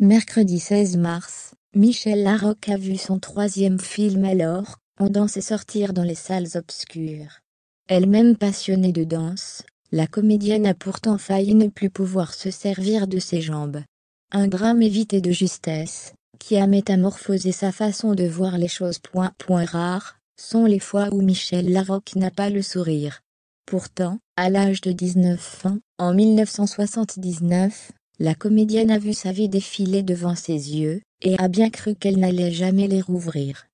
Mercredi 16 mars, Michel Larocque a vu son troisième film alors, en danse et sortir dans les salles obscures. Elle-même passionnée de danse, la comédienne a pourtant failli ne plus pouvoir se servir de ses jambes. Un drame évité de justesse, qui a métamorphosé sa façon de voir les choses. Point, point Rares sont les fois où Michel Larocque n'a pas le sourire. Pourtant, à l'âge de 19 ans, en 1979, la comédienne a vu sa vie défiler devant ses yeux, et a bien cru qu'elle n'allait jamais les rouvrir.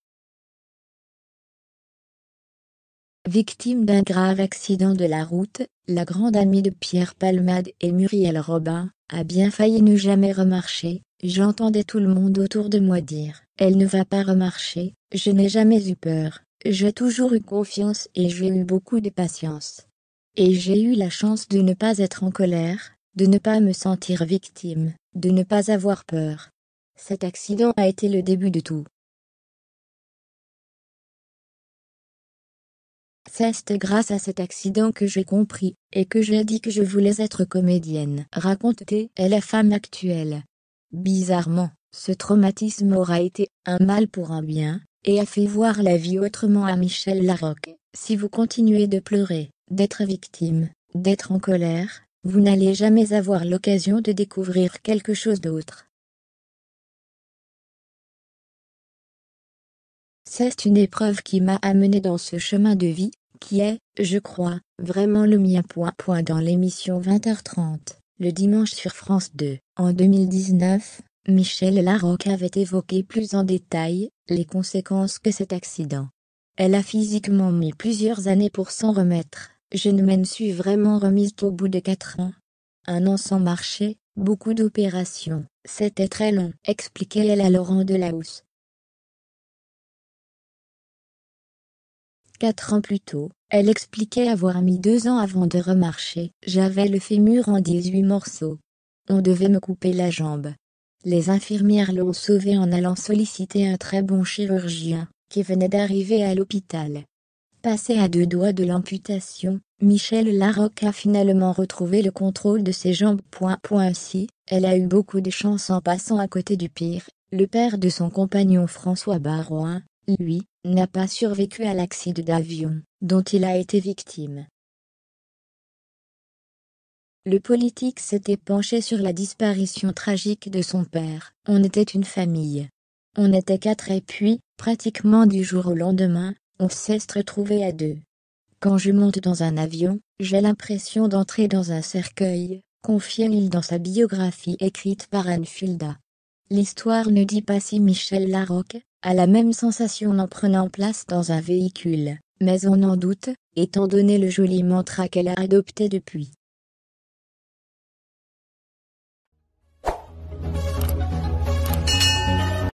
Victime d'un grave accident de la route, la grande amie de Pierre Palmade et Muriel Robin a bien failli ne jamais remarcher. J'entendais tout le monde autour de moi dire Elle ne va pas remarcher, je n'ai jamais eu peur, j'ai toujours eu confiance et j'ai eu beaucoup de patience. Et j'ai eu la chance de ne pas être en colère, de ne pas me sentir victime, de ne pas avoir peur. Cet accident a été le début de tout. C'est grâce à cet accident que j'ai compris, et que j'ai dit que je voulais être comédienne. t elle, la femme actuelle. Bizarrement, ce traumatisme aura été un mal pour un bien, et a fait voir la vie autrement à Michel Larocque. Si vous continuez de pleurer, d'être victime, d'être en colère, vous n'allez jamais avoir l'occasion de découvrir quelque chose d'autre. C'est une épreuve qui m'a amené dans ce chemin de vie, qui est, je crois, vraiment le mien. Point, point dans l'émission 20h30, le dimanche sur France 2. En 2019, Michelle Larocque avait évoqué plus en détail les conséquences que cet accident. Elle a physiquement mis plusieurs années pour s'en remettre. Je ne m'en suis vraiment remise qu'au bout de quatre ans. Un an sans marché, beaucoup d'opérations, c'était très long, expliquait-elle à Laurent Delahousse. Quatre ans plus tôt, elle expliquait avoir mis deux ans avant de remarcher. J'avais le fémur en 18 morceaux. On devait me couper la jambe. Les infirmières l'ont sauvée en allant solliciter un très bon chirurgien, qui venait d'arriver à l'hôpital. Passé à deux doigts de l'amputation, Michel Larocque a finalement retrouvé le contrôle de ses jambes. Ainsi, elle a eu beaucoup de chance en passant à côté du pire. Le père de son compagnon François Barouin, lui, n'a pas survécu à l'accident d'avion dont il a été victime. Le politique s'était penché sur la disparition tragique de son père. On était une famille. On était quatre et puis, pratiquement du jour au lendemain, on s'est se à deux. Quand je monte dans un avion, j'ai l'impression d'entrer dans un cercueil, confie il dans sa biographie écrite par Anne Filda. L'histoire ne dit pas si Michel Larocque a la même sensation en prenant place dans un véhicule, mais on en doute, étant donné le joli mantra qu'elle a adopté depuis.